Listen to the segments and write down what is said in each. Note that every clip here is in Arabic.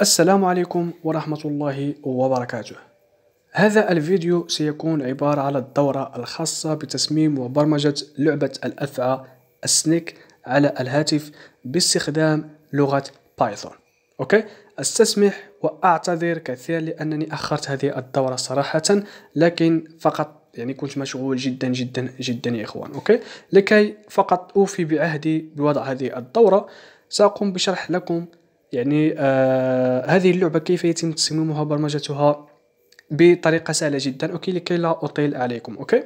السلام عليكم ورحمة الله وبركاته هذا الفيديو سيكون عبارة على الدورة الخاصة بتصميم وبرمجة لعبة الأفعى السنيك على الهاتف باستخدام لغة بايثون أوكي أستسمح وأعتذر كثير لأنني أخرت هذه الدورة صراحة لكن فقط يعني كنت مشغول جدا جدا جدا يا إخوان أوكي لكي فقط أوفي بعهدي بوضع هذه الدورة سأقوم بشرح لكم يعني آه هذه اللعبه كيف يتم تصميمها وبرمجتها بطريقه سهله جدا اوكي لكي لا اطيل عليكم اوكي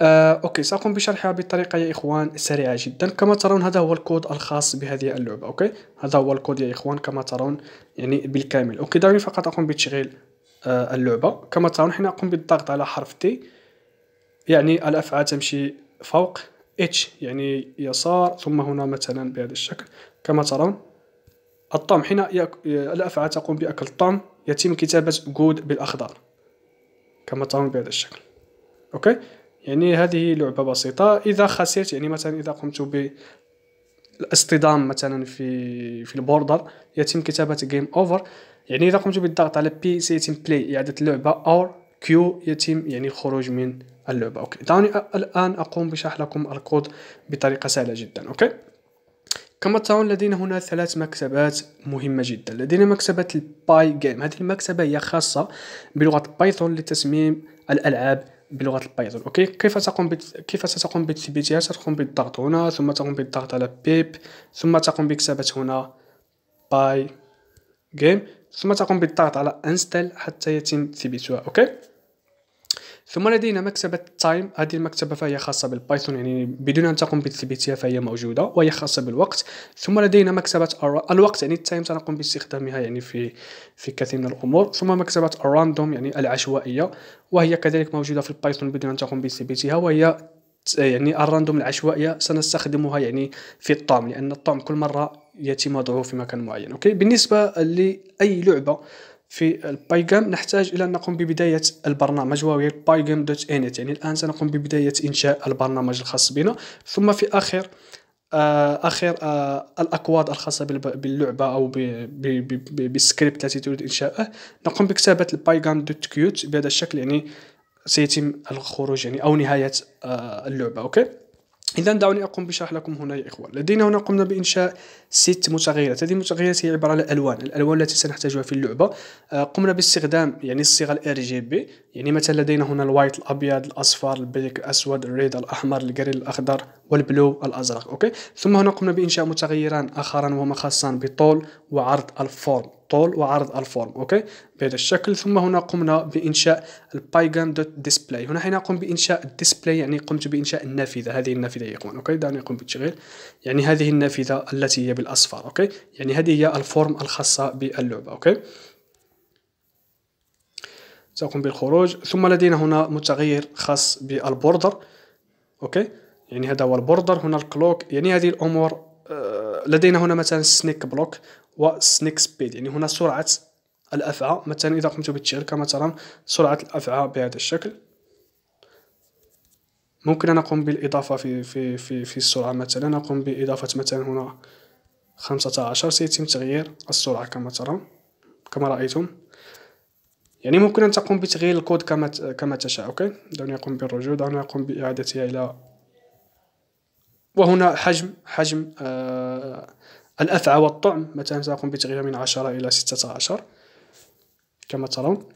آه، اوكي ساقوم بشرحها بطريقه يا اخوان سريعه جدا كما ترون هذا هو الكود الخاص بهذه اللعبه اوكي هذا هو الكود يا اخوان كما ترون يعني بالكامل اوكي دعوني فقط اقوم بتشغيل آه اللعبه كما ترون حين اقوم بالضغط على حرف تي يعني الافعال تمشي فوق اتش يعني يسار ثم هنا مثلا بهذا الشكل كما ترون الطعم حين الأفعى تقوم بأكل الطعم يتم كتابة جود بالأخضر كما ترون بهذا الشكل أوكي يعني هذه لعبة بسيطة إذا خسرت يعني مثلا إذا قمت بالاصطدام مثلا في في البوردر يتم كتابة جيم أوفر يعني إذا قمت بالضغط على بي سيتم بلاي إعادة اللعبة أو كيو يتم يعني الخروج من اللعبة أوكي دعوني الآن أقوم بشرح لكم الكود بطريقة سهلة جدا أوكي كما ترون لدينا هنا ثلاث مكتبات مهمة جدا لدينا مكتبة الباي جيم هذه المكتبة هي خاصة بلغة بايثون لتصميم الألعاب بلغه البايثون اوكي كيف تقوم بت... كيف ستقوم بتثبيتها ستقوم بالضغط هنا ثم تقوم بالضغط على بيب ثم تقوم بكتابه هنا باي جيم ثم تقوم بالضغط على انستال حتى يتم تثبيتها اوكي ثم لدينا مكتبة تايم هذه المكتبة فهي خاصة بالبايثون يعني بدون أن تقوم بتثبيتها فهي موجودة وهي خاصة بالوقت ثم لدينا مكتبة الوقت يعني التايم سنقوم باستخدامها يعني في في كثير من الأمور ثم مكتبة الراندوم يعني العشوائية وهي كذلك موجودة في البايثون بدون أن تقوم بتثبيتها وهي يعني الراندوم العشوائيه سنستخدمها يعني في الطعم لان الطعم كل مره يتم وضعه في مكان معين اوكي بالنسبه لاي لعبه في البايغام نحتاج الى ان نقوم ببدايه البرنامج وهي pygam.init يعني الان سنقوم ببدايه انشاء البرنامج الخاص بنا ثم في اخر آه، اخر آه الاكواد الخاصه باللعبه او بالسكريبت التي تريد انشائه نقوم بكتابه البايغام دوت كيوت بهذا الشكل يعني سيتم الخروج يعني او نهايه آه اللعبه اوكي إذا دعوني أقوم بشرح لكم هنا يا إخوان لدينا هنا قمنا بإنشاء ست متغيرات هذه المتغيرات هي عبارة عن الألوان الألوان التي سنحتاجها في اللعبة آه، قمنا باستخدام يعني الصيغة الـ RGB، يعني مثلا لدينا هنا الوايت الأبيض الأصفر البيك الأسود الريد الأحمر الجري الأخضر والبلو الأزرق أوكي ثم هنا قمنا بإنشاء متغيران آخران وهما خاصان بطول وعرض الفورم الطول وعرض الفورم اوكي بهذا الشكل ثم هنا قمنا بانشاء البايجان دوت ديسبلاي هنا حين اقوم بانشاء الديسبلاي يعني قمت بانشاء النافذه هذه النافذه يا اخوان اوكي دعني اقوم بالتشغيل يعني هذه النافذه التي هي بالاصفر اوكي يعني هذه هي الفورم الخاصه باللعبه اوكي سأقوم بالخروج ثم لدينا هنا متغير خاص بالبوردر اوكي يعني هذا هو البوردر هنا الكلوك يعني هذه الامور آه، لدينا هنا مثلا سنيك بلوك وسنيك سبيد يعني هنا سرعه الافعى مثلا اذا قمت بالتشركه مثلا سرعه الافعى بهذا الشكل ممكن انا اقوم بالاضافه في في في في السرعه مثلا اقوم باضافه مثلا هنا 15 سيتم تغيير السرعه كما ترى كما رايتم يعني ممكن ان تقوم بتغيير الكود كما كما تشاء اوكي دعني اقوم بالرجوع دعني اقوم باعادتها الى وهنا حجم حجم آه الأفعى والطعم مثلا سأقوم بتغييرها من 10 إلى 16 كما ترون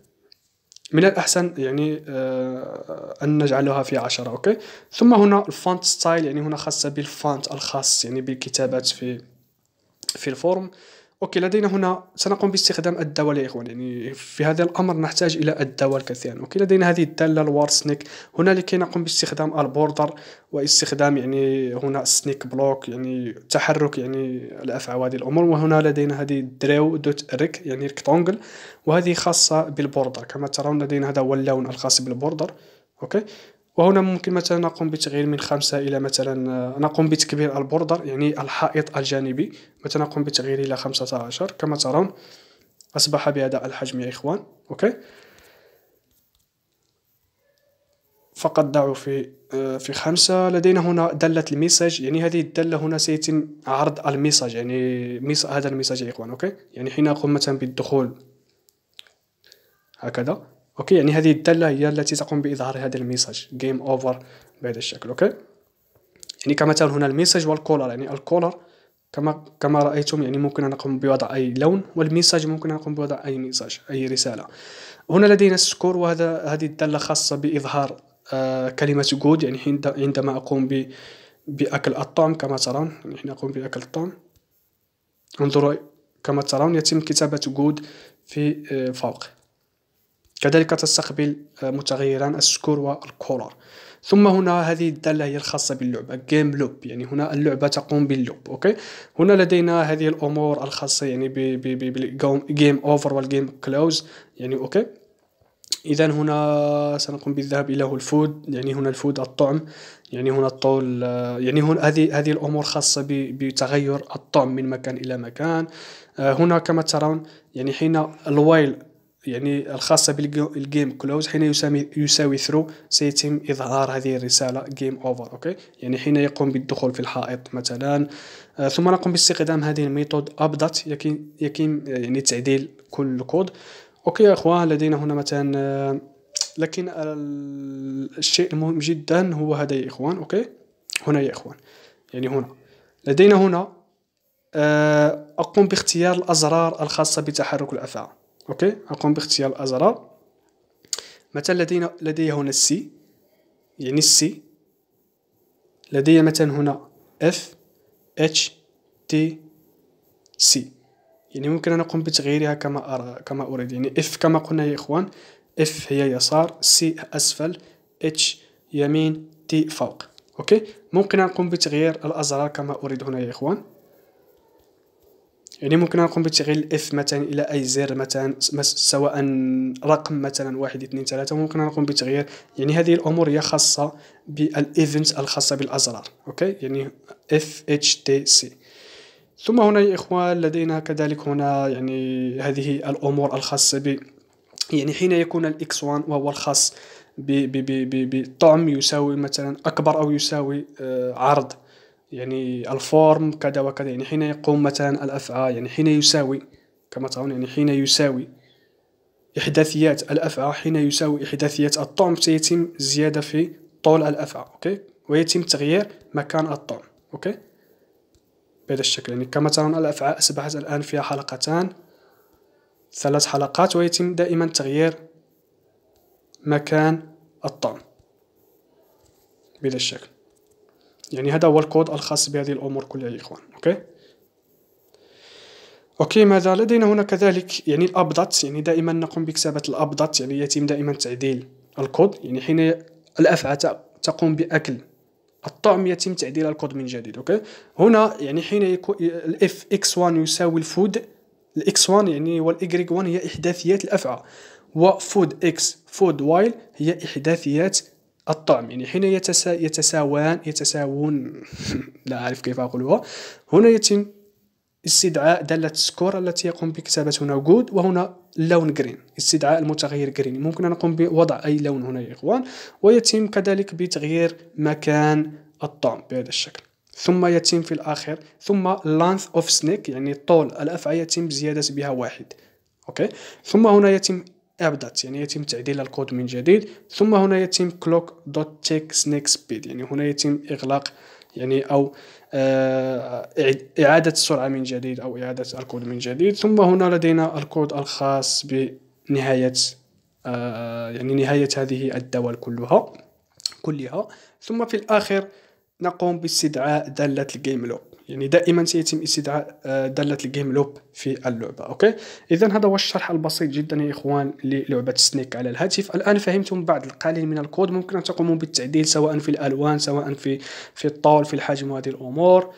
من الأحسن يعني آه أن نجعلها في 10 أوكي ثم هنا الفونت ستايل يعني هنا خاصة بالفونت الخاص يعني بالكتابات في في الفورم آه اوكي لدينا هنا سنقوم باستخدام الدوال يا اخوان يعني في هذا الامر نحتاج الى الدوال كثيرا اوكي لدينا هذه الداله الوار سنيك هنا لكي نقوم باستخدام البوردر واستخدام يعني هنا سنيك بلوك يعني تحرك يعني الافعى وهذه الامور وهنا لدينا هذه دريو دوت ريك يعني ريكتونجل وهذه خاصه بالبوردر كما ترون لدينا هذا هو اللون الخاص بالبوردر اوكي وهنا ممكن مثلا نقوم بتغيير من خمسة إلى مثلا آه، نقوم بتكبير البوردر يعني الحائط الجانبي مثلا نقوم بتغيير إلى 15 كما ترون أصبح بهذا الحجم يا إخوان أوكي فقط ضعوا في آه، في خمسة لدينا هنا دالة الميساج يعني هذه الدالة هنا سيتم عرض الميساج يعني ميس هذا الميساج يا إخوان أوكي يعني حين أقوم مثلا بالدخول هكذا اوكي يعني هذه الداله هي التي تقوم باظهار هذا الميساج جيم اوفر بهذا الشكل اوكي يعني كمثال هنا الميساج والكولر يعني الكولر كما كما رايتم يعني ممكن ان نقوم بوضع اي لون والميساج ممكن ان نقوم بوضع اي ميساج اي رساله هنا لدينا السكور وهذا هذه الداله خاصه باظهار آه كلمه جود يعني عندما اقوم ب باكل الطعم كما ترون يعني حين اقوم باكل الطعم انظروا كما ترون يتم كتابه جود في آه فوق كذلك تستقبل آه، متغيران السكور والكولر ثم هنا هذه الداله هي الخاصه باللعبه جيم لوب يعني هنا اللعبه تقوم باللوب اوكي هنا لدينا هذه الامور الخاصه يعني بالجيم اوفر والجيم كلوز يعني اوكي اذا هنا سنقوم بالذهاب الى الفود يعني هنا الفود الطعم يعني هنا الطول آه، يعني هنا هذه هذه الامور خاصه بتغير الطعم من مكان الى مكان آه، هنا كما ترون يعني حين الويل يعني الخاصة بالجيم كلوز حين يساوي يساوي ثرو سيتم إظهار هذه الرسالة جيم أوفر أوكي يعني حين يقوم بالدخول في الحائط مثلا آه، ثم نقوم باستخدام هذه الميثود أبدت يكين يعني تعديل كل كود أوكي يا أخوان لدينا هنا مثلا آه، لكن الشيء المهم جدا هو هذا يا إخوان أوكي هنا يا إخوان يعني هنا لدينا هنا آه، أقوم باختيار الأزرار الخاصة بتحرك الأفعال اوكي اقوم باختيار الازرار مثلا لدينا لدي هنا السي يعني السي لدي مثلا هنا اف اتش تي سي يعني ممكن انا اقوم بتغييرها كما ارى كما اريد يعني اف كما قلنا يا اخوان اف هي يسار سي اسفل اتش يمين تي فوق اوكي ممكن نقوم بتغيير الازرار كما اريد هنا يا اخوان يعني ممكن نقوم بتغيير الاف مثلا الى اي زر مثلا سواء رقم مثلا واحد اثنين ثلاثة ممكن نقوم بتغيير يعني هذه الامور هي خاصة بالايفنت الخاصة بالازرار اوكي يعني اف اتش تي سي ثم هنا يا اخوان لدينا كذلك هنا يعني هذه الامور الخاصة ب يعني حين يكون الاكس 1 وهو الخاص بطعم يساوي مثلا اكبر او يساوي آه، عرض يعني الفورم كذا وكذا يعني حين يقوم مثلا الأفعى يعني حين يساوي كما ترون يعني حين يساوي إحداثيات الأفعى حين يساوي إحداثيات الطعم سيتم زيادة في طول الأفعى أوكي ويتم تغيير مكان الطعم أوكي بهذا الشكل يعني كما ترون الأفعى أصبحت الآن فيها حلقتان ثلاث حلقات ويتم دائما تغيير مكان الطعم بهذا الشكل يعني هذا هو الكود الخاص بهذه الامور كلها يا اخوان اوكي اوكي ماذا لدينا هنا كذلك يعني الابدات يعني دائما نقوم بكتابه الابدات يعني يتم دائما تعديل الكود يعني حين الافعى تقوم باكل الطعم يتم تعديل الكود من جديد اوكي هنا يعني حين يكون الاف اكس 1 يساوي الفود الاكس 1 يعني والاي 1 هي احداثيات الافعى وفود اكس فود وايل هي احداثيات الطعم يعني حين يتسا يتساوان يتساوون لا أعرف كيف أقولها هنا يتم استدعاء دالة سكور التي يقوم بكتابة هنا جود وهنا لون جرين استدعاء المتغير جرين ممكن أن نقوم بوضع أي لون هنا يا إخوان ويتم كذلك بتغيير مكان الطعم بهذا الشكل ثم يتم في الآخر ثم length of snake يعني طول الأفعى يتم زيادة بها واحد أوكي ثم هنا يتم ابدت يعني يتم تعديل الكود من جديد ثم هنا يتم كلوك دوت تيك سنيك سبيد يعني هنا يتم اغلاق يعني او آه، اعاده السرعه من جديد او اعاده الكود من جديد ثم هنا لدينا الكود الخاص بنهايه آه، يعني نهايه هذه الدول كلها كلها ثم في الاخر نقوم باستدعاء داله الجيم لوب يعني دائما سيتم استدعاء آه، داله الجيم لوب في اللعبه اوكي اذا هذا هو الشرح البسيط جدا يا اخوان للعبه سنيك على الهاتف الان فهمتم بعض القليل من الكود ممكن ان تقوموا بالتعديل سواء في الالوان سواء في في الطول في الحجم وهذه الامور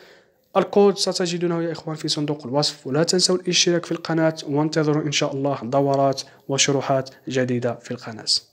الكود ستجدونه يا إخوان في صندوق الوصف ولا تنسوا الاشتراك في القناة وانتظروا إن شاء الله دورات وشروحات جديدة في القناة